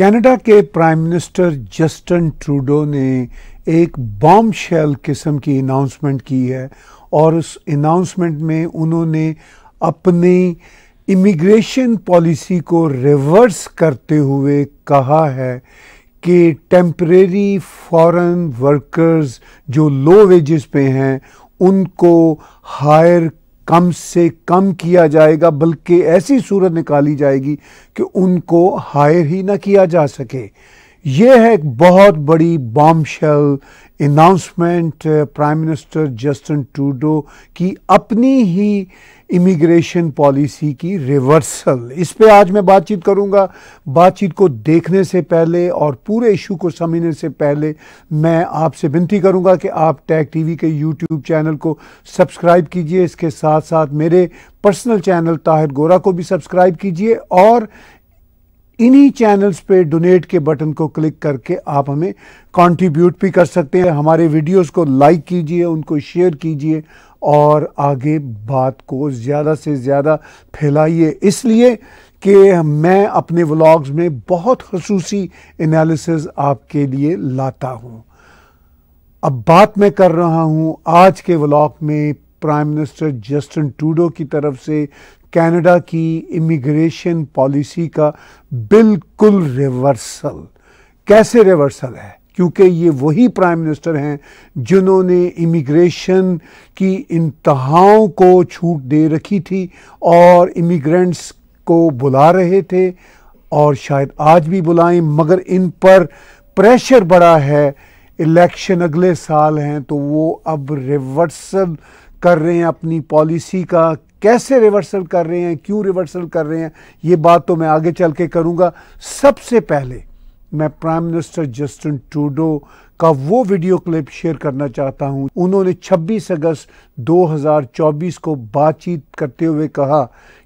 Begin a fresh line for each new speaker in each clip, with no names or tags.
Canada के prime minister Justin Trudeau ने एक बॉम्ब शेल किस्म की अनाउंसमेंट की है और उस अनाउंसमेंट में उन्होंने अपनी इमिग्रेशन पॉलिसी को रिवर्स करते हुए कहा है कि टेम्परेरी फॉरेन वर्कर्स जो लो वेजेस पे हैं उनको हायर कम से कम किया जाएगा बल्कि ऐसी सूरत निकाली जाएगी कि उनको हायर ही ना किया जा सके ये है एक बहुत बड़ी bombshell announcement prime minister Justin टूडो की अपनी ही इमिग्रेशन पॉलिसी की रिवर्सल इस पे आज मैं बातचीत करूंगा बातचीत को देखने से पहले और पूरे इशू को समझने से पहले मैं आपसे विनती करूंगा कि आप टैग टीवी के यूट्यूब चैनल को सब्सक्राइब कीजिए इसके साथ साथ मेरे पर्सनल चैनल ताहिर गोरा को भी सब्सक्राइब कीजिए और इन्हीं चैनल्स पे डोनेट के बटन को क्लिक करके आप हमें कंट्रीब्यूट भी कर सकते हैं हमारे वीडियोस को लाइक कीजिए उनको शेयर कीजिए और आगे बात को ज़्यादा से ज़्यादा फैलाइए इसलिए कि मैं अपने व्लॉग्स में बहुत खसूसी एनालिसिस आपके लिए लाता हूँ अब बात मैं कर रहा हूँ आज के व्लॉग में प्राइम मिनिस्टर जस्टिन टूडो की तरफ से कनाडा की इमिग्रेशन पॉलिसी का बिल्कुल रिवर्सल कैसे रिवर्सल है क्योंकि ये वही प्राइम मिनिस्टर हैं जिन्होंने इमिग्रेशन की इंतहाओं को छूट दे रखी थी और इमिग्रेंट्स को बुला रहे थे और शायद आज भी बुलाएं मगर इन पर प्रेशर बड़ा है इलेक्शन अगले साल हैं तो वो अब रिवर्सल कर रहे हैं अपनी पॉलिसी का कैसे रिवर्सल कर रहे हैं क्यों रिवर्सल कर रहे हैं ये बात तो मैं आगे चल के करूँगा सबसे पहले मैं प्राइम मिनिस्टर जस्टिन ट्रूडो का वो वीडियो क्लिप शेयर करना चाहता हूँ उन्होंने 26 अगस्त 2024 को बातचीत करते हुए कहा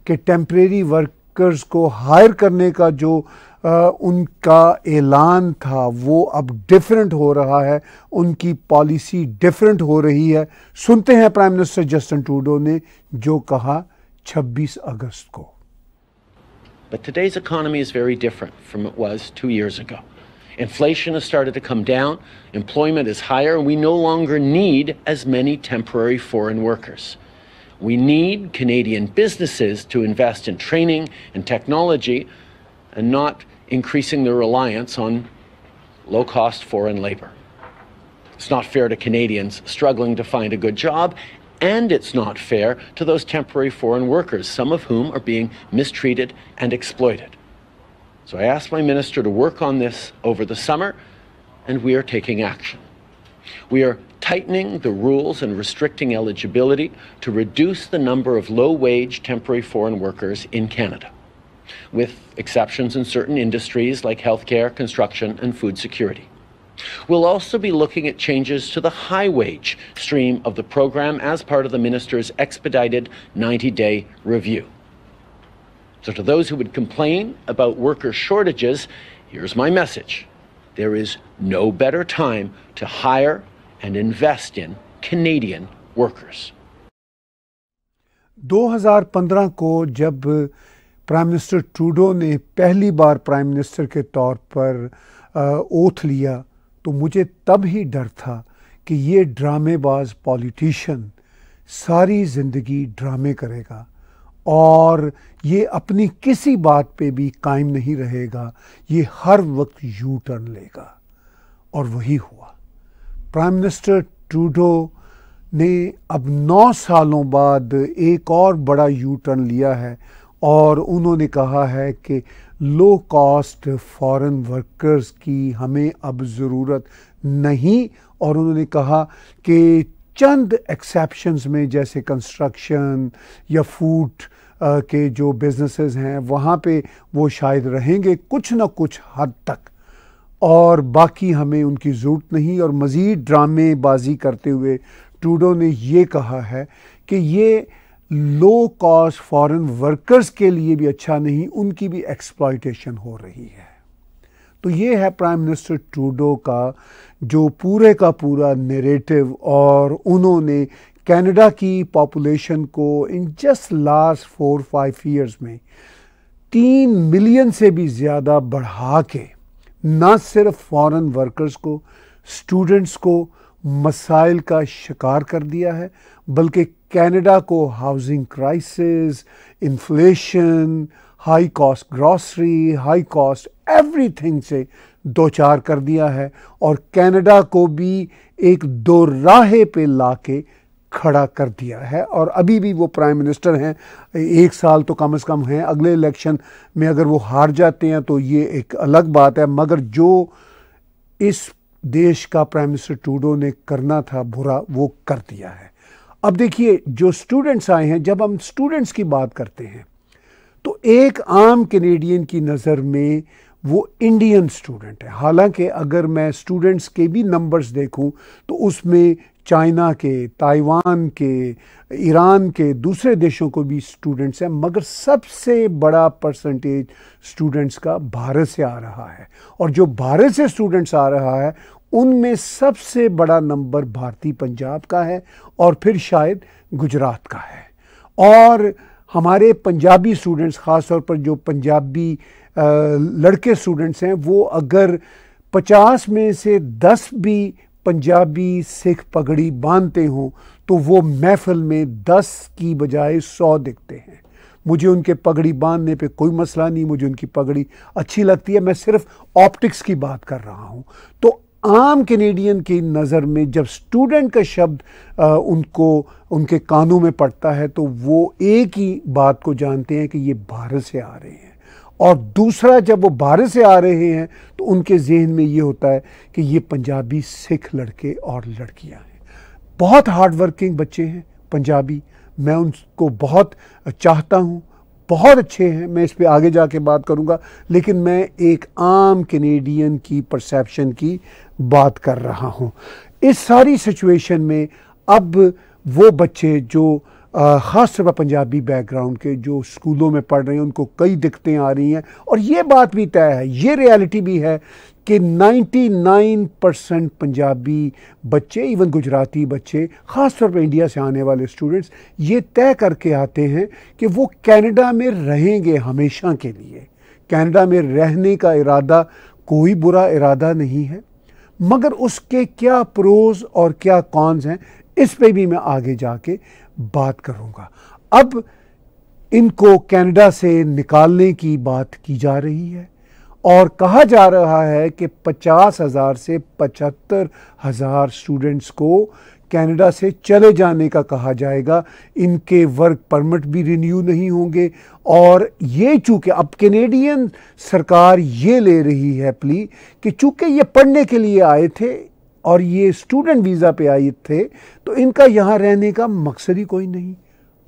कि टेम्प्रेरी वर्कर्स को हायर करने का जो उनका ऐलान था वो अब डिफरेंट हो रहा है उनकी पॉलिसी डिफरेंट हो रही है सुनते हैं प्राइम मिनिस्टर जस्टिन ट्रूडो ने जो कहा 26 अगस्त को
But today's economy is very different from it was two years ago. Inflation has started to come down, employment is higher, and we no longer need as many temporary foreign workers. We need Canadian businesses to invest in training and technology and not increasing their reliance on low cost foreign labor. It's not fair to Canadians struggling to find a good job, and it's not fair to those temporary foreign workers, some of whom are being mistreated and exploited. So I asked my minister to work on this over the summer, and we are taking action. We are tightening the rules and restricting eligibility to reduce the number of low wage temporary foreign workers in Canada with exceptions in certain industries like healthcare, construction, and food security. We'll also be looking at changes to the high wage stream of the program as part of the minister's expedited 90 day review. So, to those who would complain about worker shortages, here's my message there is no better time to hire and invest in Canadian workers.
2015 को जब prime minister Trudeau ने पहली बार prime minister के तौर पर oath लिया तो मुझे तब ही डर था कि ये ड्रामेबाज पॉलिटिशियन सारी ज़िंदगी ड्रामे करेगा और ये अपनी किसी बात पे भी कायम नहीं रहेगा ये हर वक्त यू टर्न लेगा और वही हुआ प्राइम मिनिस्टर ट्रूडो ने अब नौ सालों बाद एक और बड़ा यू टर्न लिया है और उन्होंने कहा है कि लो कॉस्ट फॉरेन वर्कर्स की हमें अब ज़रूरत नहीं और उन्होंने कहा कि चंद एक्सेप्शंस में जैसे कंस्ट्रक्शन या फूड के जो बिजनेसेस हैं वहाँ पे वो शायद रहेंगे कुछ ना कुछ हद तक और बाकी हमें उनकी ज़रूरत नहीं और मज़ीद ड्रामेबाजी करते हुए टूडो ने ये कहा है कि ये लो कॉस्ट फॉरेन वर्कर्स के लिए भी अच्छा नहीं उनकी भी एक्सप्लॉयटेशन हो रही है तो ये है प्राइम मिनिस्टर ट्रूडो का जो पूरे का पूरा नेरेटिव और उन्होंने कनाडा की पॉपुलेशन को in just last four five years में तीन मिलियन से भी ज़्यादा बढ़ा के ना सिर्फ फॉरेन वर्कर्स को स्टूडेंट्स को मसाइल का शिकार कर दिया है बल्कि कनाडा को housing crisis inflation high cost grocery high cost everything से दो चार कर दिया है और कनाडा को भी एक दो राहे पे ला के खड़ा कर दिया है और अभी भी वो प्राइम मिनिस्टर हैं एक साल तो कम से कम हैं अगले इलेक्शन में अगर वो हार जाते हैं तो ये एक अलग बात है मगर जो इस देश का प्राइम मिनिस्टर टूडो ने करना था बुरा वो कर दिया है अब देखिए जो स्टूडेंट्स आए हैं जब हम स्टूडेंट्स की बात करते हैं तो एक आम कैनेडियन की नज़र में वो इंडियन स्टूडेंट है हालांकि अगर मैं स्टूडेंट्स के भी नंबर्स देखूं तो उसमें चाइना के ताइवान के ईरान के दूसरे देशों को भी स्टूडेंट्स हैं मगर सबसे बड़ा परसेंटेज स्टूडेंट्स का भारत से आ रहा है और जो भारत से स्टूडेंट्स आ रहा है उनमें सबसे बड़ा नंबर भारतीय पंजाब का है और फिर शायद गुजरात का है और हमारे पंजाबी स्टूडेंट्स ख़ास तौर पर जो पंजाबी लड़के स्टूडेंट्स हैं वो अगर 50 में से 10 भी पंजाबी सिख पगड़ी बांधते हों तो वो महफिल में 10 की बजाय 100 दिखते हैं मुझे उनके पगड़ी बांधने पे कोई मसला नहीं मुझे उनकी पगड़ी अच्छी लगती है मैं सिर्फ ऑप्टिक्स की बात कर रहा हूँ तो आम कैनेडियन की नज़र में जब स्टूडेंट का शब्द आ, उनको उनके कानों में पड़ता है तो वो एक ही बात को जानते हैं कि ये भारत से आ रहे हैं और दूसरा जब वो भारत से आ रहे हैं तो उनके जहन में ये होता है कि ये पंजाबी सिख लड़के और लड़कियां हैं बहुत हार्ड वर्किंग बच्चे हैं पंजाबी मैं उनको बहुत चाहता हूँ बहुत अच्छे हैं मैं इस पर आगे जाके बात करूँगा लेकिन मैं एक आम कैनेडियन की परसेप्शन की बात कर रहा हूँ इस सारी सिचुएशन में अब वो बच्चे जो ख़ास तौर पर पंजाबी बैकग्राउंड के जो स्कूलों में पढ़ रहे हैं उनको कई दिक्कतें आ रही हैं और ये बात भी तय है ये रियलिटी भी है कि 99 परसेंट पंजाबी बच्चे इवन गुजराती बच्चे ख़ास तौर पर इंडिया से आने वाले स्टूडेंट्स ये तय करके आते हैं कि वो कनाडा में रहेंगे हमेशा के लिए कनाडा में रहने का इरादा कोई बुरा इरादा नहीं है मगर उसके क्या प्रोज और क्या कॉन्स हैं इस पे भी मैं आगे जाके बात करूँगा अब इनको कनाडा से निकालने की बात की जा रही है और कहा जा रहा है कि पचास हज़ार से पचहत्तर हज़ार स्टूडेंट्स को कनाडा से चले जाने का कहा जाएगा इनके वर्क परमिट भी रिन्यू नहीं होंगे और ये चूँकि अब कैनेडियन सरकार ये ले रही है प्ली कि चूँकि ये पढ़ने के लिए आए थे और ये स्टूडेंट वीज़ा पे आए थे तो इनका यहाँ रहने का मकसद ही कोई नहीं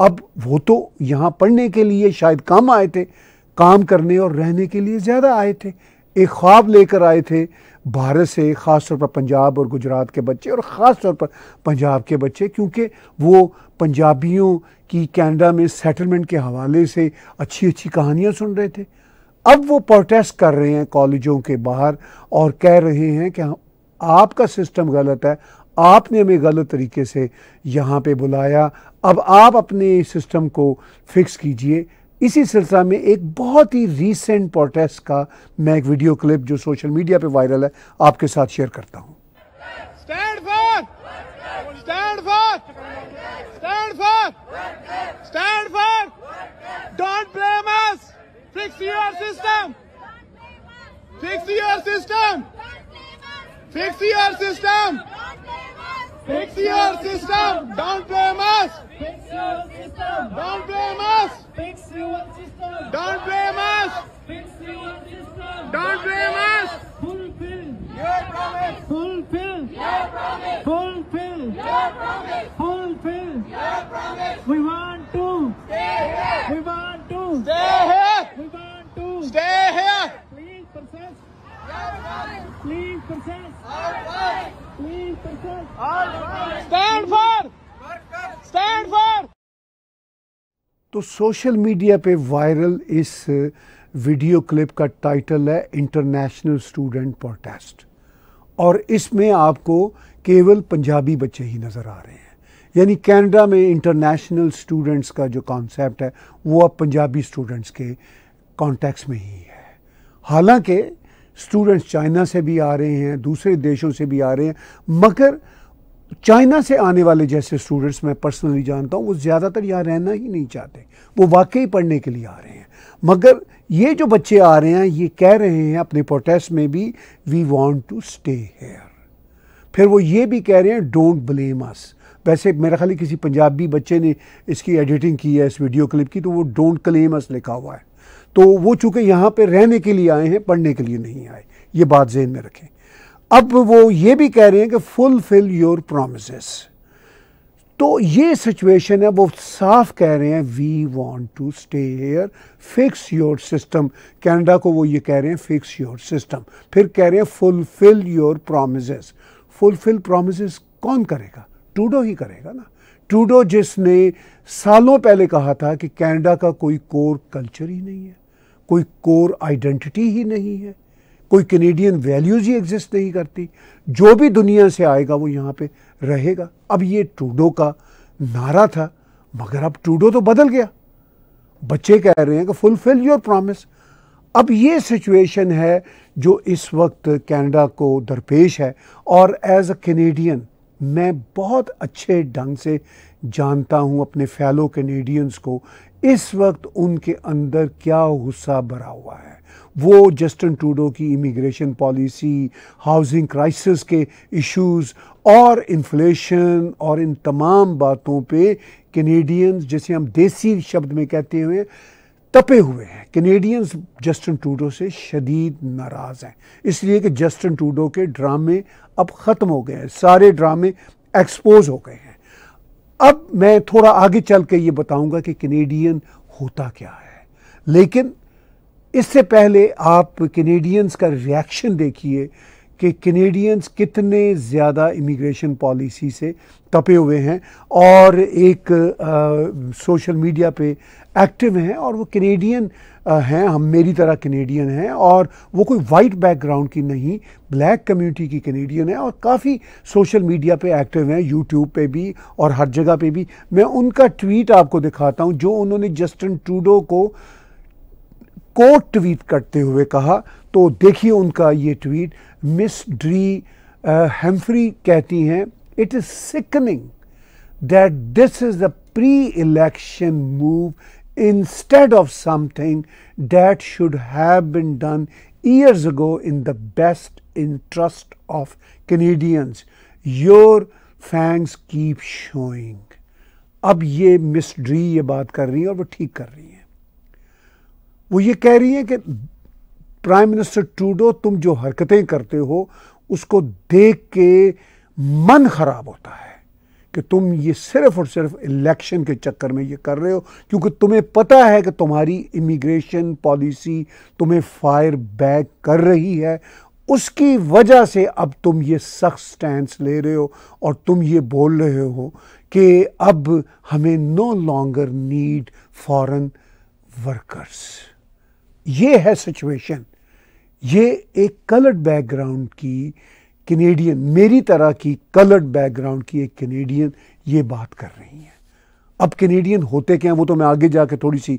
अब वो तो यहाँ पढ़ने के लिए शायद कम आए थे काम करने और रहने के लिए ज़्यादा आए थे एक ख्वाब लेकर आए थे भारत से ख़ास तौर पर पंजाब और गुजरात के बच्चे और ख़ास तौर पर पंजाब के बच्चे क्योंकि वो पंजाबियों की कैनेडा में सेटलमेंट के हवाले से अच्छी अच्छी कहानियाँ सुन रहे थे अब वो प्रोटेस्ट कर रहे हैं कॉलेजों के बाहर और कह रहे हैं कि आपका सिस्टम गलत है आपने हमें गलत तरीके से यहाँ पे बुलाया अब आप अपने सिस्टम को फिक्स कीजिए इसी सिलसिला में एक बहुत ही रीसेंट प्रोटेस्ट का मैं एक वीडियो क्लिप जो सोशल मीडिया पे वायरल है आपके साथ शेयर करता हूँ stand for stand for stand for stand for don't blame us fix your system fix your system fix your system
Fix your system.
Don't blame us. Fix your
system.
Don't blame us. Fix your system. Don't blame us.
Fix your
system. Don't blame us. Fulfill
your promise. Fulfill your promise. Fulfill your promise. Fulfill your promise. We want to stay here. We want
to stay here. We
want to stay here.
तो social media पे viral इस video uh, clip का title है international student protest और इसमें आपको केवल पंजाबी बच्चे ही नज़र आ रहे हैं यानी कनाडा में इंटरनेशनल स्टूडेंट्स का जो कॉन्सेप्ट है वो अब पंजाबी स्टूडेंट्स के कॉन्टेक्स में ही है हालांकि स्टूडेंट्स चाइना से भी आ रहे हैं दूसरे देशों से भी आ रहे हैं मगर चाइना से आने वाले जैसे स्टूडेंट्स मैं पर्सनली जानता हूँ वो ज़्यादातर यहाँ रहना ही नहीं चाहते वो वाकई पढ़ने के लिए आ रहे हैं मगर ये जो बच्चे आ रहे हैं ये कह रहे हैं अपने प्रोटेस्ट में भी we want to stay here फिर वो ये भी कह रहे हैं डोंट ब्लेम अस वैसे मेरा ख्याल किसी पंजाबी बच्चे ने इसकी एडिटिंग की है इस वीडियो क्लिप की तो वो डोंट क्लेम अस लिखा हुआ है तो वो चूंकि यहाँ पर रहने के लिए आए हैं पढ़ने के लिए नहीं आए ये बात जहन में रखें अब वो ये भी कह रहे हैं कि फुलफिल योर प्रोमिस तो ये सिचुएशन है वो साफ कह रहे हैं we want to stay here fix your system Canada को वो ये कह रहे हैं फिक्स योर सिस्टम फिर कह रहे हैं fulfil your promise fulfil promise कौन करेगा टूडो ही करेगा ना टूडो जिसने सालों पहले कहा था कि कनाडा का कोई कोर कल्चर ही नहीं है कोई कोर आइडेंटिटी ही नहीं है कोई कैनेडियन वैल्यूज़ ही एग्जिस्ट नहीं करती जो भी दुनिया से आएगा वो यहाँ पे रहेगा अब ये टूडो का नारा था मगर अब टूडो तो बदल गया बच्चे कह रहे हैं कि फुलफिल योर प्रॉमिस अब ये सिचुएशन है जो इस वक्त कनाडा को दरपेश है और एज अ कैनेडियन मैं बहुत अच्छे ढंग से जानता हूँ अपने फैलो कैनेडियंस को इस वक्त उनके अंदर क्या गुस्सा भरा हुआ है वो जस्टिन टूडो की इमिग्रेशन पॉलिसी हाउसिंग क्राइसिस के इश्यूज और इन्फ्लेशन और इन तमाम बातों पे कैनेडियंस जैसे हम देसी शब्द में कहते हुए तपे हुए हैं कैनेडियंस जस्टिन टूडो से शदीद नाराज़ हैं इसलिए कि जस्टिन टूडो के ड्रामे अब ख़त्म हो गए हैं सारे ड्रामे एक्सपोज हो गए हैं अब मैं थोड़ा आगे चल के ये बताऊंगा कि कैनेडियन होता क्या है लेकिन इससे पहले आप कैनेडियंस का रिएक्शन देखिए कि कैनेडियंस कितने ज़्यादा इमिग्रेशन पॉलिसी से तपे हुए हैं और एक आ, सोशल मीडिया पे एक्टिव हैं और वो कैनेडियन हैं हम मेरी तरह कैनेडियन हैं और वो कोई वाइट बैकग्राउंड की नहीं ब्लैक कम्युनिटी की कैनेडियन है और काफ़ी सोशल मीडिया पे एक्टिव हैं यूट्यूब पे भी और हर जगह पे भी मैं उनका ट्वीट आपको दिखाता हूँ जो उन्होंने जस्टिन ट्रूडो को कोट ट्वीट करते हुए कहा तो देखिए उनका ये ट्वीट मिस ड्री हेम्फ्री कहती हैं it is sickening that this is a pre election move instead of something that should have been done years ago in the best interest of Canadians your fangs keep showing अब ये miss Dree ये बात कर रही है और वो ठीक कर रही है वो ये कह रही हैं कि प्राइम मिनिस्टर टूडो तुम जो हरकतें करते हो उसको देख के मन ख़राब होता है कि तुम ये सिर्फ और सिर्फ इलेक्शन के चक्कर में ये कर रहे हो क्योंकि तुम्हें पता है कि तुम्हारी इमिग्रेशन पॉलिसी तुम्हें फायर बैक कर रही है उसकी वजह से अब तुम ये सख्त स्टैंड ले रहे हो और तुम ये बोल रहे हो कि अब हमें no longer need foreign workers ये है सिचुएशन ये एक कलर्ड बैकग्राउंड की कैनेडियन मेरी तरह की कलर्ड बैकग्राउंड की एक कैनेडियन ये बात कर रही है अब कैनेडियन होते क्या हैं वो तो मैं आगे जाके थोड़ी सी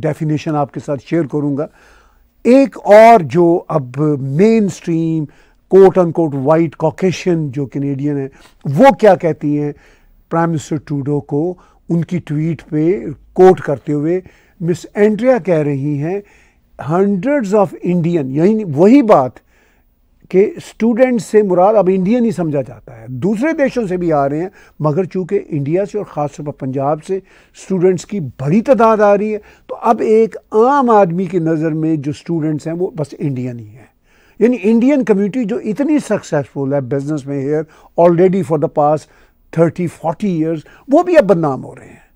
डेफिनेशन आपके साथ शेयर करूँगा एक और जो अब mainstream quote unquote white Caucasian जो कैनेडियन है वो क्या कहती हैं प्राइम मिनिस्टर टूडो को उनकी ट्वीट पे कोट करते हुए मिस एंड्रिया कह रही हैं हंड्रेड्स ऑफ इंडियन यही वही बात कि स्टूडेंट से मुराद अब इंडियन ही समझा जाता है दूसरे देशों से भी आ रहे हैं मगर चूंकि इंडिया से और ख़ासतौर पर पंजाब से स्टूडेंट्स की बड़ी तादाद आ रही है तो अब एक आम आदमी की नज़र में जो स्टूडेंट्स हैं वो बस इंडियन ही हैं यानी इंडियन कम्युनिटी जो इतनी सक्सेसफुल है बिजनेस में here already for the past thirty forty years वो भी अब बदनाम हो रहे हैं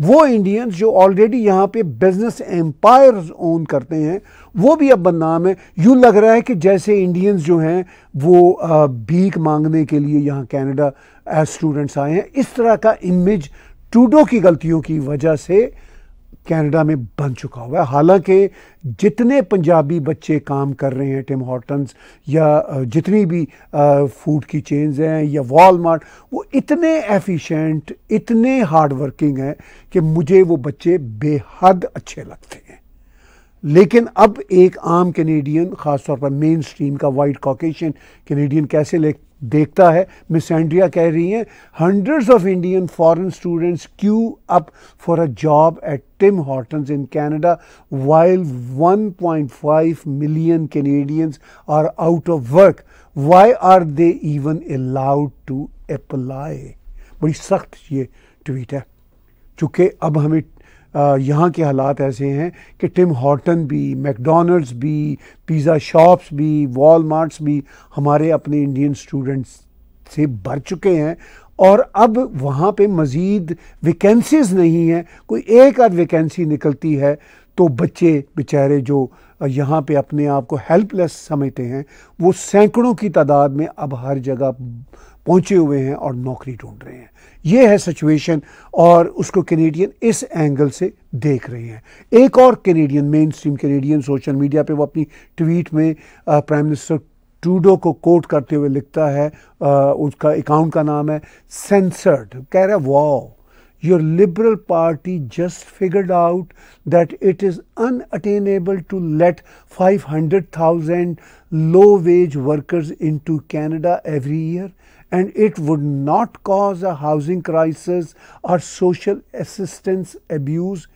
वो इंडियंस जो ऑलरेडी यहाँ पे बिजनेस एम्पायर ओन करते हैं वो भी अब बदनाम है यूँ लग रहा है कि जैसे इंडियंस जो हैं वो भीख मांगने के लिए यहाँ एज स्टूडेंट्स आए हैं इस तरह का इमेज टूडो की गलतियों की वजह से कनाडा में बन चुका हुआ है हालांकि जितने पंजाबी बच्चे काम कर रहे हैं टिम हॉटन्स या जितनी भी फूड की चेन्स हैं या वॉलमार्ट वो इतने एफिशिएंट इतने हार्ड वर्किंग हैं कि मुझे वो बच्चे बेहद अच्छे लगते हैं लेकिन अब एक आम कैनेडियन ख़ासतौर पर मेन स्ट्रीम का वाइट कॉकेशन कैनेडियन कैसे ले देखता है मिस एंड्रिया कह रही हैं hundreds of Indian foreign students queue up for a job at Tim Hortons in Canada while 1.5 million Canadians are out of work why are they even allowed to apply बड़ी सख्त ये tweet है चूंकि अब हमें यहाँ के हालात ऐसे हैं कि टिम हॉटन भी मैकडोनल्ड्स भी पिज़्ज़ा शॉप्स भी वॉलमार्ट्स भी हमारे अपने इंडियन स्टूडेंट्स से भर चुके हैं और अब वहाँ पे मज़ीद वैकेंसीज नहीं हैं कोई एक आध वैकेंसी निकलती है तो बच्चे बेचारे जो यहाँ पे अपने आप को हेल्पलेस समझते हैं वो सैकड़ों की तादाद में अब हर जगह पहुँचे हुए हैं और नौकरी ढूंढ रहे हैं ये है सिचुएशन और उसको कैनेडियन इस एंगल से देख रहे हैं एक और Canadian mainstream Canadian social media पे वो अपनी ट्वीट में प्राइम मिनिस्टर टूडो को कोट करते हुए लिखता है आ, उसका अकाउंट का नाम है सेंसर्ड कह रहा है wow your liberal party just figured out that it is unattainable to let 500,000 low wage workers into Canada every year and it would not cause a housing crisis or social assistance abuse.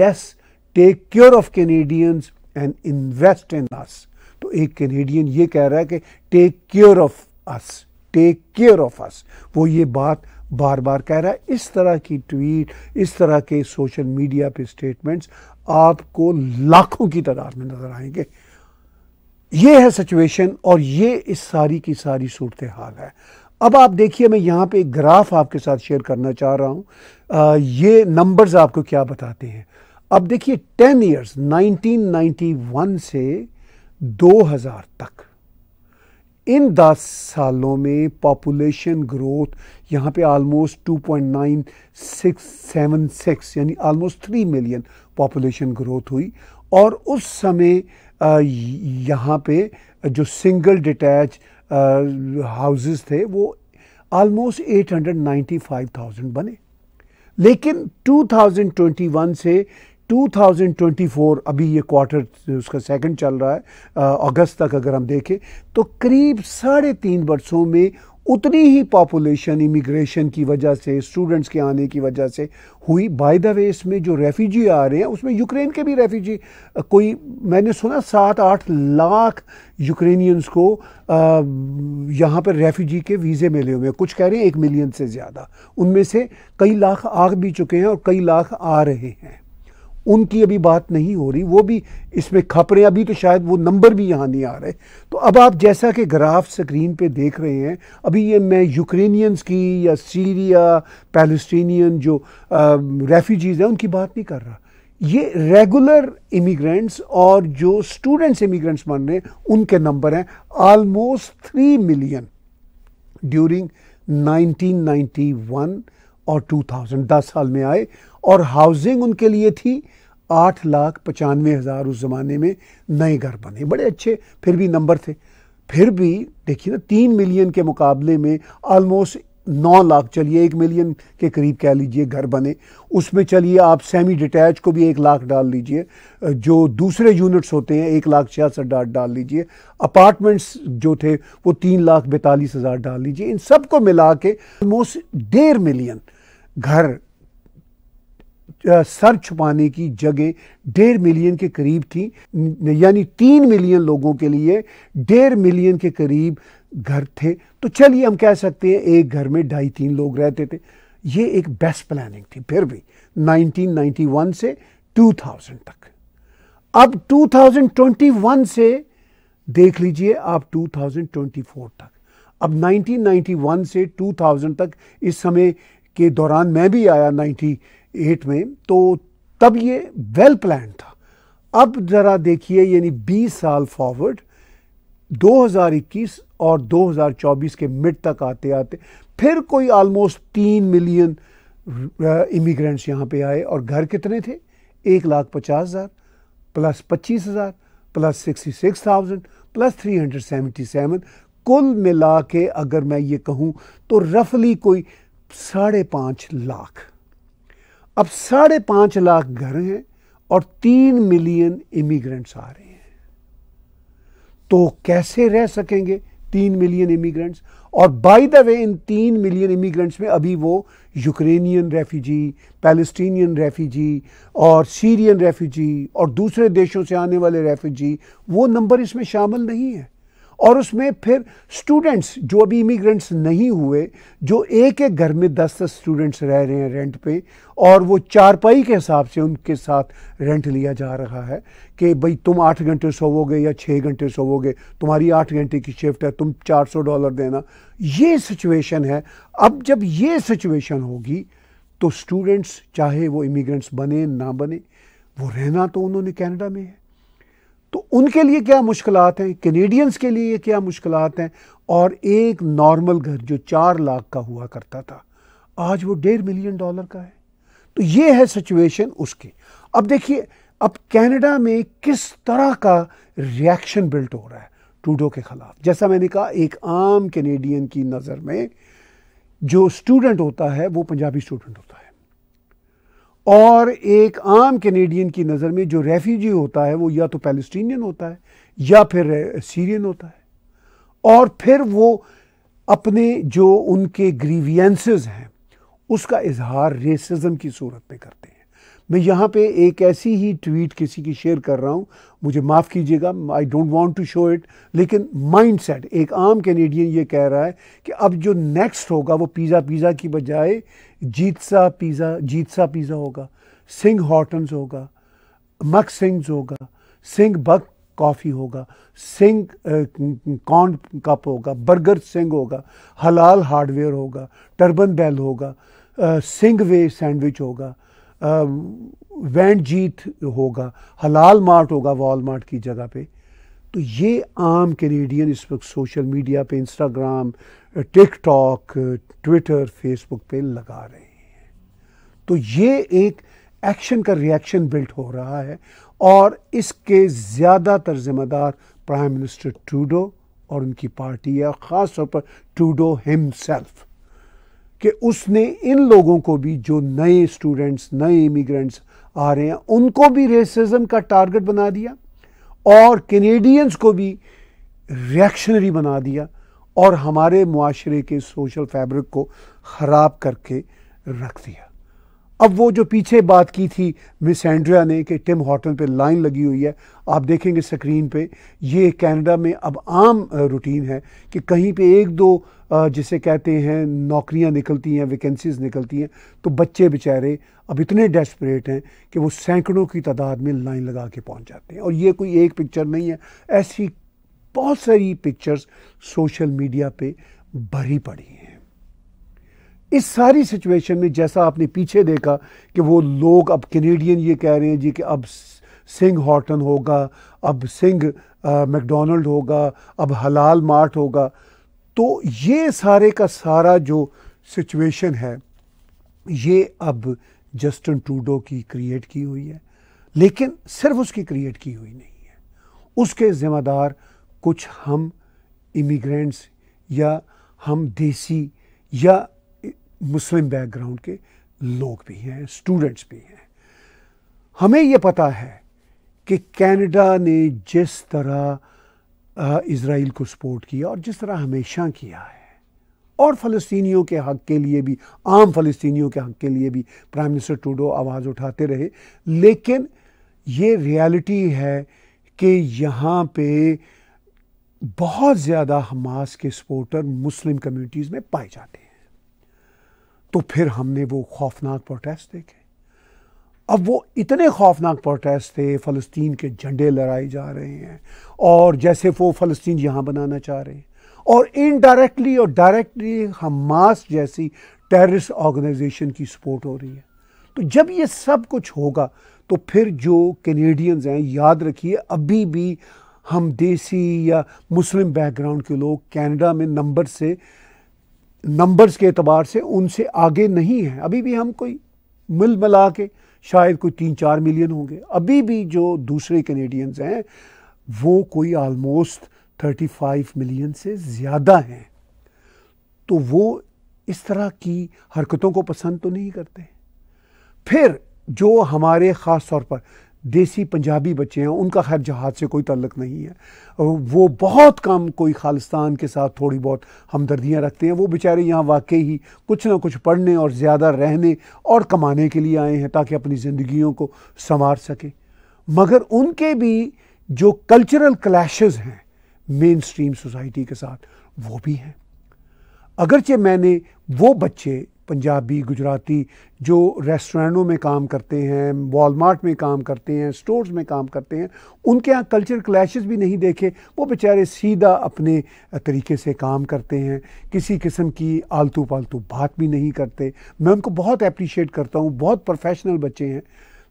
Yes, take care of canadians and invest in us to ek canadian ye keh raha hai कि take care of us take care of us wo ye baat बार बार कह रहा है इस तरह की tweet इस तरह के सोशल मीडिया पे स्टेटमेंट्स आपको लाखों की तादाद में नजर आएंगे ये है सिचुएशन और ये इस सारी की सारी सूरत हाल है अब आप देखिए मैं यहाँ पे एक ग्राफ आपके साथ शेयर करना चाह रहा हूँ ये नंबर्स आपको क्या बताते हैं अब देखिए टेन ईयर्स 1991 से 2000 तक इन दस सालों में पॉपुलेशन ग्रोथ यहाँ पे आलमोस्ट 2.9676 यानी almost three million population growth हुई और उस समय यहाँ पे जो सिंगल डिटैच हाउसेस थे वो आलमोस्ट 895,000 बने लेकिन 2021 से 2024 अभी ये क्वार्टर उसका सेकंड चल रहा है अगस्त तक अगर हम देखें तो करीब साढ़े तीन वर्षों में उतनी ही पॉपुलेशन इमिग्रेशन की वजह से स्टूडेंट्स के आने की वजह से हुई बाय द वे इसमें जो रेफ्यूजी आ रहे हैं उसमें यूक्रेन के भी रेफ्यूजी कोई मैंने सुना सात आठ लाख यूक्रेनियंस को यहाँ पर रेफ्यूजी के वीज़े मिले हुए हैं कुछ कह रहे हैं एक मिलियन से ज़्यादा उनमें से कई लाख आ भी चुके हैं और कई लाख आ रहे हैं उनकी अभी बात नहीं हो रही वो भी इसमें खप रहे हैं अभी तो शायद वो नंबर भी यहाँ नहीं आ रहे तो अब आप जैसा कि ग्राफ स्क्रीन पे देख रहे हैं अभी ये मैं यूक्रेनियंस की या सीरिया पैलेस्टीनियन जो रेफ्यूजीज़ हैं उनकी बात नहीं कर रहा ये रेगुलर इमिग्रेंट्स और जो स्टूडेंट्स इमिग्रेंट्स मान रहे हैं उनके नंबर हैं almost three million during nineteen और 2010 साल में आए और हाउसिंग उनके लिए थी आठ लाख पचानवे हज़ार उस ज़माने में नए घर बने बड़े अच्छे फिर भी नंबर थे फिर भी देखिए ना तीन मिलियन के मुकाबले में आलमोस्ट नौ लाख चलिए एक मिलियन के करीब कह लीजिए घर बने उसमें चलिए आप सेमी डिटैच को भी एक लाख डाल लीजिए जो दूसरे यूनिट्स होते हैं एक लाख छियासठ हज़ार डाल लीजिए अपार्टमेंट्स जो थे वो तीन लाख बैतालीस हज़ार डाल लीजिए इन सब को मिला के ऑलमोस्ट डेढ़ मिलियन घर सर छुपाने की जगह डेढ़ मिलियन के करीब थी यानी तीन मिलियन लोगों के लिए डेढ़ मिलियन के करीब घर थे तो चलिए हम कह सकते हैं एक घर में ढाई तीन लोग रहते थे ये एक बेस्ट प्लानिंग थी फिर भी 1991 से 2000 तक अब 2021 से देख लीजिए आप 2024 तक अब 1991 से 2000 तक इस समय के दौरान मैं भी आया 98 में तो तब ये वेल प्लान था अब ज़रा देखिए यानी 20 साल फॉरवर्ड 2021 और 2024 के मिड तक आते आते फिर कोई आलमोस्ट तीन मिलियन इमिग्रेंट्स यहाँ पे आए और घर कितने थे एक लाख पचास हज़ार प्लस पच्चीस हज़ार plus sixty six thousand plus three hundred seventy seven कुल मिला के अगर मैं ये कहूँ तो रफली कोई साढ़े पाँच लाख अब साढ़े पाँच लाख घर हैं और तीन मिलियन इमिग्रेंट्स आ रहे हैं तो कैसे रह सकेंगे तीन मिलियन इमिग्रेंट्स और बाय द वे इन तीन मिलियन इमिग्रेंट्स में अभी वो यूक्रेनियन रेफ्यूजी पैलेस्टीनियन रेफ्यूजी और सीरियन रेफ्यूजी और दूसरे देशों से आने वाले रेफ्यूजी वो नंबर इसमें शामिल नहीं है और उसमें फिर स्टूडेंट्स जो अभी इमिग्रेंट्स नहीं हुए जो एक एक घर में दस दस स्टूडेंट्स रह रहे हैं रेंट पे और वो चारपाई के हिसाब से उनके साथ रेंट लिया जा रहा है कि भाई तुम आठ घंटे सोवोगे या छः घंटे सोवोगे तुम्हारी आठ घंटे की शिफ्ट है तुम चार सौ डॉलर देना ये सिचुएशन है अब जब ये सिचुएशन होगी तो स्टूडेंट्स चाहे वो इमिग्रेंट्स बने ना बने वो रहना तो उन्होंने कैनेडा में है तो उनके लिए क्या मुश्किल हैं कैनेडियंस के लिए क्या मुश्किल हैं और एक नॉर्मल घर जो चार लाख का हुआ करता था आज वो डेढ़ मिलियन डॉलर का है तो ये है सिचुएशन उसकी अब देखिए अब कनाडा में किस तरह का रिएक्शन बिल्ट हो रहा है टूडो के खिलाफ जैसा मैंने कहा एक आम कैनेडियन की नज़र में जो स्टूडेंट होता है वो पंजाबी स्टूडेंट होता है और एक आम कैनेडियन की नज़र में जो रेफ्यूजी होता है वो या तो पैलेस्टीनियन होता है या फिर सीरियन होता है और फिर वो अपने जो उनके ग्रीवियंसेस हैं उसका इजहार रेसिज्म की सूरत में करते हैं मैं यहाँ पे एक ऐसी ही ट्वीट किसी की शेयर कर रहा हूँ मुझे माफ़ कीजिएगा I don't want to show it लेकिन माइंडसेट एक आम कैनेडियन ये कह रहा है कि अब जो नेक्स्ट होगा वो पिज़्ज़ा पिज़्ज़ा की बजाय जीतसा पिज़्ज़ा जीतसा पिज़्ज़ा होगा सिंह हॉटन्स होगा मक सिंग्स होगा सिंह बक कॉफ़ी होगा सिंग कॉन कप होगा बर्गर सिंग होगा हलाल हार्डवेयर होगा टर्बन बेल होगा सिंग वे सैंडविच होगा वैंड जीत होगा हलाल मार्ट होगा वॉल मार्ट की जगह पे तो ये आम कैनेडियन इस वक्त सोशल मीडिया पे इंस्टाग्राम टिकटॉक ट्विटर फेसबुक पे लगा रहे हैं तो ये एक एक्शन का रिएक्शन बिल्ट हो रहा है और इसके ज़्यादातर ज़िम्मेदार प्राइम मिनिस्टर ट्रूडो और उनकी पार्टी है ख़ास पर ट्रूडो हिमसेल्फ कि उसने इन लोगों को भी जो नए स्टूडेंट्स नए इमिग्रेंट्स आ रहे हैं उनको भी रेसिज्म का टारगेट बना दिया और कैनेडियंस को भी रिएक्शनरी बना दिया और हमारे माशरे के सोशल फैब्रिक को ख़राब करके रख दिया अब वो जो पीछे बात की थी मिस एंड्रिया ने कि टिम हॉटन पे लाइन लगी हुई है आप देखेंगे स्क्रीन पे ये कनाडा में अब आम रूटीन है कि कहीं पे एक दो जिसे कहते हैं नौकरियां निकलती हैं वैकेंसीज निकलती हैं तो बच्चे बेचारे अब इतने डेस्परेट हैं कि वो सैकड़ों की तादाद में लाइन लगा के पहुंच जाते हैं और ये कोई एक पिक्चर नहीं है ऐसी बहुत सारी पिक्चर्स सोशल मीडिया पर भरी पड़ी हैं इस सारी सिचुएशन में जैसा आपने पीछे देखा कि वो लोग अब कैनेडियन ये कह रहे हैं जी कि अब सिंह हॉटन होगा अब सिंह मैकडोनल्ड होगा अब हलाल मार्ट होगा तो ये सारे का सारा जो सिचुएशन है ये अब जस्टिन टूडो की क्रिएट की हुई है लेकिन सिर्फ उसकी क्रिएट की हुई नहीं है उसके ज़िम्मेदार कुछ हम इमिग्रेंट्स या हम देसी या मुस्लिम बैकग्राउंड के लोग भी हैं स्टूडेंट्स भी हैं हमें ये पता है कि कनाडा ने जिस तरह इसराइल को सपोर्ट किया और जिस तरह हमेशा किया है और फलस्तियों के हक़ के लिए भी आम फलस्तियों के हक़ के लिए भी प्राइम मिनिस्टर टूडो आवाज़ उठाते रहे लेकिन ये रियलिटी है कि यहाँ पे बहुत ज़्यादा हमास के सपोर्टर मुस्लिम कम्युनिटीज़ में पाए जाते हैं तो फिर हमने वो खौफनाक प्रोटेस्ट देखे अब वो इतने खौफनाक प्रोटेस्ट थे फ़लस्तीन के झंडे लड़ाए जा रहे हैं और जैसे वो फ़लस्तीन यहाँ बनाना चाह रहे हैं और इनडायरेक्टली और डायरेक्टली हमास जैसी टेररिस्ट ऑर्गेनाइजेशन की सपोर्ट हो रही है तो जब ये सब कुछ होगा तो फिर जो कैनेडियंस हैं याद रखिए अभी भी हम देसी या मुस्लिम बैकग्राउंड के लोग कनाडा में नंबर से नंबर्स के अतबार से उनसे आगे नहीं है अभी भी हम कोई मिल मिला के शायद कोई तीन चार मिलियन होंगे अभी भी जो दूसरे कनेडियंस हैं वो कोई आलमोस्ट थर्टी फाइव मिलियन से ज़्यादा हैं तो वो इस तरह की हरकतों को पसंद तो नहीं करते फिर जो हमारे ख़ास तौर पर देसी पंजाबी बच्चे हैं उनका खैर जहाज से कोई तल्लक नहीं है वो बहुत कम कोई खालिस्तान के साथ थोड़ी बहुत हमदर्दियाँ रखते हैं वो बेचारे यहाँ वाकई ही कुछ ना कुछ पढ़ने और ज़्यादा रहने और कमाने के लिए आए हैं ताकि अपनी ज़िंदगियों को संवार सकें मगर उनके भी जो कल्चरल क्लैश हैं मेन स्ट्रीम सोसाइटी के साथ वो भी हैं अगरचे मैंने वो बच्चे पंजाबी गुजराती जो रेस्टोरेंटों में काम करते हैं वॉलमार्ट में काम करते हैं स्टोर्स में काम करते हैं उनके यहाँ कल्चर क्लैशेस भी नहीं देखे वो बेचारे सीधा अपने तरीके से काम करते हैं किसी किस्म की आलतू पालतू बात भी नहीं करते मैं उनको बहुत अप्रिशिएट करता हूँ बहुत प्रोफेशनल बच्चे हैं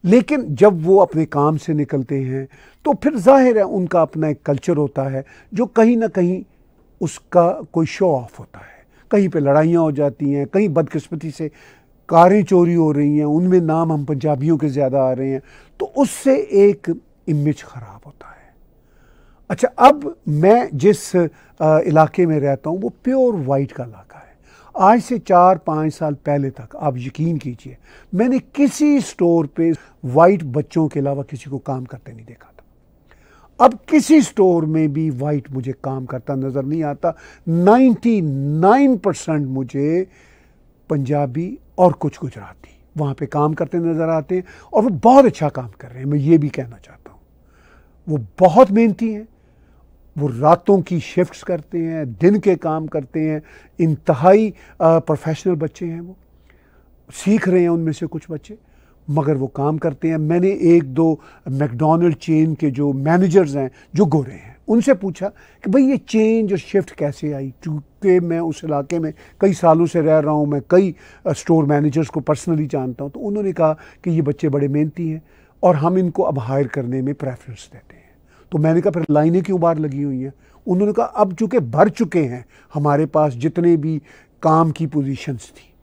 लेकिन जब वो अपने काम से निकलते हैं तो फिर जाहिर है उनका अपना एक कल्चर होता है जो कहीं ना कहीं उसका कोई शो ऑफ होता है कहीं पे लड़ाइयाँ हो जाती हैं कहीं बदकस्मती से कारें चोरी हो रही हैं उनमें नाम हम पंजाबियों के ज़्यादा आ रहे हैं तो उससे एक इमेज ख़राब होता है अच्छा अब मैं जिस आ, इलाके में रहता हूँ वो प्योर वाइट का इलाका है आज से चार पाँच साल पहले तक आप यकीन कीजिए मैंने किसी स्टोर पे वाइट बच्चों के अलावा किसी को काम करते नहीं देखा अब किसी स्टोर में भी वाइट मुझे काम करता नज़र नहीं आता 99 परसेंट मुझे पंजाबी और कुछ गुजराती वहाँ पे काम करते नज़र आते हैं और वो बहुत अच्छा काम कर रहे हैं मैं ये भी कहना चाहता हूँ वो बहुत मेहनती हैं वो रातों की शिफ्ट्स करते हैं दिन के काम करते हैं इंतहाई प्रोफेशनल बच्चे हैं वो सीख रहे हैं उनमें से कुछ बच्चे मगर वो काम करते हैं मैंने एक दो मैकडोनल्ड चेन के जो मैनेजर्स हैं जो गोरे हैं उनसे पूछा कि भाई ये चेंज और शिफ्ट कैसे आई क्योंकि मैं उस इलाके में कई सालों से रह रहा हूँ मैं कई स्टोर मैनेजर्स को पर्सनली जानता हूँ तो उन्होंने कहा कि ये बच्चे बड़े मेहनती हैं और हम इनको अब हायर करने में प्रेफरेंस देते हैं तो मैंने कहा फिर लाइनें क्यों बाहर लगी हुई हैं उन्होंने कहा अब चूँकि भर चुके हैं हमारे पास जितने भी काम की पोजीशंस थी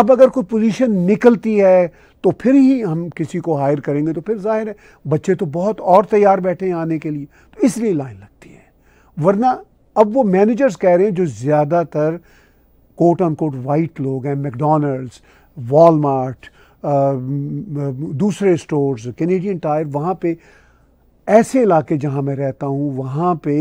अब अगर कोई पोजीशन निकलती है तो फिर ही हम किसी को हायर करेंगे तो फिर जाहिर है बच्चे तो बहुत और तैयार बैठे हैं आने के लिए तो इसलिए लाइन लगती है वरना अब वो मैनेजर्स कह रहे हैं जो ज़्यादातर कोट ऑन कोट वाइट लोग हैं मैकडोनल्ड्स वॉलमार्ट दूसरे स्टोर्स कैनेडियन टायर वहाँ पे ऐसे इलाके जहाँ मैं रहता हूँ वहाँ पे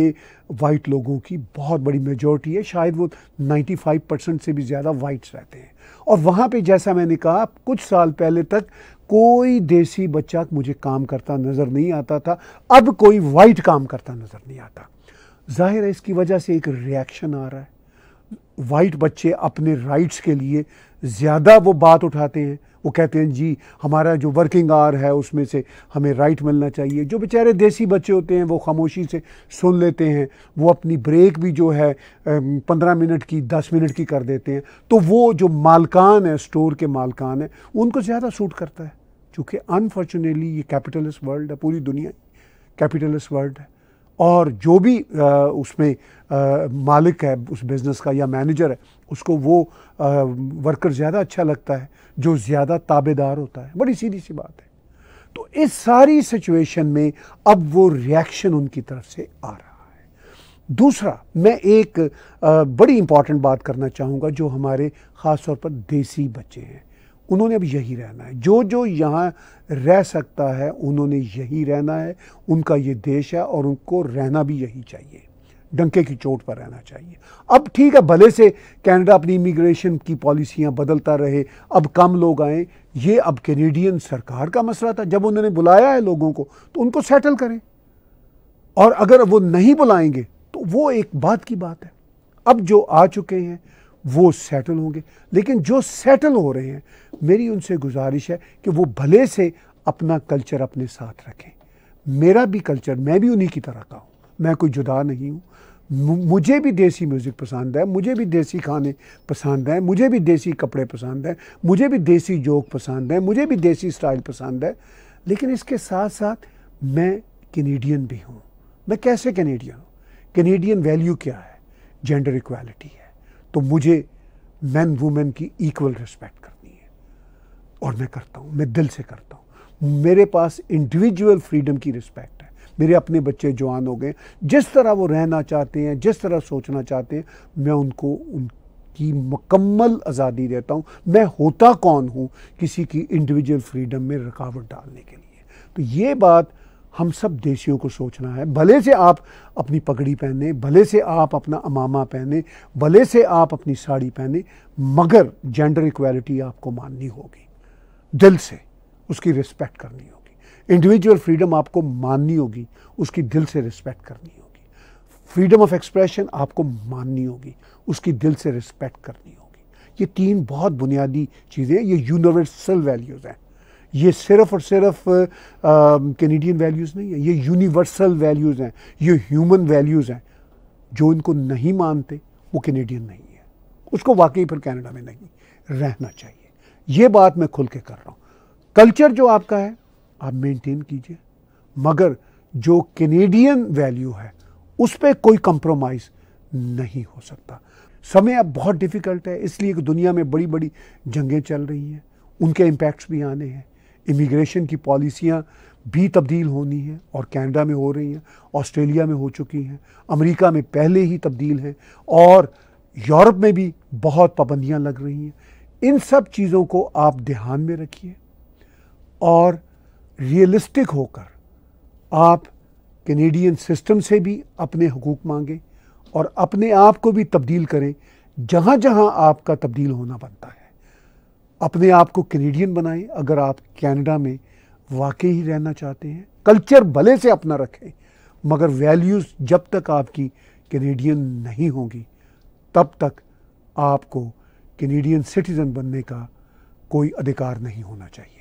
वाइट लोगों की बहुत बड़ी मेजोरिटी है शायद वो 95 परसेंट से भी ज़्यादा वाइट्स रहते हैं और वहाँ पे जैसा मैंने कहा कुछ साल पहले तक कोई देसी बच्चा मुझे काम करता नज़र नहीं आता था अब कोई वाइट काम करता नज़र नहीं आता जाहिर है इसकी वजह से एक रिएक्शन आ रहा है वाइट बच्चे अपने राइट्स के लिए ज़्यादा वो बात उठाते हैं वो कहते हैं जी हमारा जो वर्किंग आवर है उसमें से हमें राइट मिलना चाहिए जो बेचारे देसी बच्चे होते हैं वो खामोशी से सुन लेते हैं वो अपनी ब्रेक भी जो है पंद्रह मिनट की दस मिनट की कर देते हैं तो वो जो मालकान है स्टोर के मालकान है उनको ज़्यादा सूट करता है चूँकि अनफॉर्चुनेटली ये कैपिटलिस्ट वर्ल्ड है पूरी दुनिया कैपिटलिस्ट वर्ल्ड है और जो भी उसमें मालिक है उस बिज़नेस का या मैनेजर है उसको वो वर्कर ज़्यादा अच्छा लगता है जो ज़्यादा ताबेदार होता है बड़ी सीधी सी बात है तो इस सारी सिचुएशन में अब वो रिएक्शन उनकी तरफ से आ रहा है दूसरा मैं एक बड़ी इंपॉर्टेंट बात करना चाहूँगा जो हमारे ख़ास तौर पर देसी बच्चे हैं उन्होंने अब यही रहना है जो जो यहाँ रह सकता है उन्होंने यही रहना है उनका ये देश है और उनको रहना भी यही चाहिए डंके की चोट पर रहना चाहिए अब ठीक है भले से कनाडा अपनी इमिग्रेशन की पॉलिसियां बदलता रहे अब कम लोग आए ये अब कैनेडियन सरकार का मसला था जब उन्होंने बुलाया है लोगों को तो उनको सेटल करें और अगर वो नहीं बुलाएंगे तो वो एक बात की बात है अब जो आ चुके हैं वो सेटल होंगे लेकिन जो सेटल हो रहे हैं मेरी उनसे गुजारिश है कि वो भले से अपना कल्चर अपने साथ रखें मेरा भी कल्चर मैं भी उन्हीं की तरह का हूँ मैं कोई जुदा नहीं हूँ मुझे भी देसी म्यूज़िक पसंद है मुझे भी देसी खाने पसंद हैं मुझे भी देसी कपड़े पसंद हैं मुझे भी देसी जोक पसंद है मुझे भी देसी स्टाइल पसंद है लेकिन इसके साथ साथ मैं कैनेडियन भी हूँ मैं कैसे कैनेडियन हूँ कैनेडियन वैल्यू क्या है जेंडर इक्वालिटी है तो मुझे मैन वुमेन की इक्वल रिस्पेक्ट करनी है और मैं करता हूँ मैं दिल से करता हूँ मेरे पास इंडिविजुअल फ्रीडम की रिस्पेक्ट है मेरे अपने बच्चे जवान हो गए जिस तरह वो रहना चाहते हैं जिस तरह सोचना चाहते हैं मैं उनको उनकी मुकम्मल आज़ादी देता हूँ मैं होता कौन हूँ किसी की इंडिविजुअल फ्रीडम में रुकावट डालने के लिए तो ये बात हम सब देशियों को सोचना है भले से आप अपनी पगड़ी पहने भले से आप अपना अमामा पहने भले से आप अपनी साड़ी पहने मगर जेंडर इक्वालिटी आपको माननी होगी दिल से उसकी रिस्पेक्ट करनी होगी इंडिविजुअल फ्रीडम आपको माननी होगी उसकी दिल से रिस्पेक्ट करनी होगी फ्रीडम ऑफ एक्सप्रेशन आपको माननी होगी उसकी दिल से रिस्पेक्ट करनी होगी ये तीन बहुत बुनियादी चीज़ें ये यूनिवर्सल वैल्यूज़ हैं ये सिर्फ़ और सिर्फ कैनेडियन वैल्यूज़ नहीं है ये यूनिवर्सल वैल्यूज़ हैं ये ह्यूमन वैल्यूज़ हैं जो इनको नहीं मानते वो कैनेडियन नहीं है उसको वाकई फिर कनाडा में नहीं रहना चाहिए ये बात मैं खुल के कर रहा हूँ कल्चर जो आपका है आप मेनटेन कीजिए मगर जो कैनेडियन वैल्यू है उस पर कोई कंप्रोमाइज़ नहीं हो सकता समय अब बहुत डिफ़िकल्ट है इसलिए कि दुनिया में बड़ी बड़ी जंगें चल रही हैं उनके इम्पैक्ट्स भी आने हैं इमिग्रेशन की पॉलिसियाँ भी तब्दील होनी है और कैनेडा में हो रही हैं ऑस्ट्रेलिया में हो चुकी हैं अमेरिका में पहले ही तब्दील हैं और यूरोप में भी बहुत पाबंदियाँ लग रही हैं इन सब चीज़ों को आप ध्यान में रखिए और रियलिस्टिक होकर आप कैनेडियन सिस्टम से भी अपने हकूक मांगें और अपने आप को भी तब्दील करें जहाँ जहाँ आपका तब्दील होना बनता है अपने आप को कैनेडियन बनाएं अगर आप कनाडा में वाकई ही रहना चाहते हैं कल्चर भले से अपना रखें मगर वैल्यूज़ जब तक आपकी कैनेडियन नहीं होंगी तब तक आपको कैनेडियन सिटीज़न बनने का कोई अधिकार नहीं होना चाहिए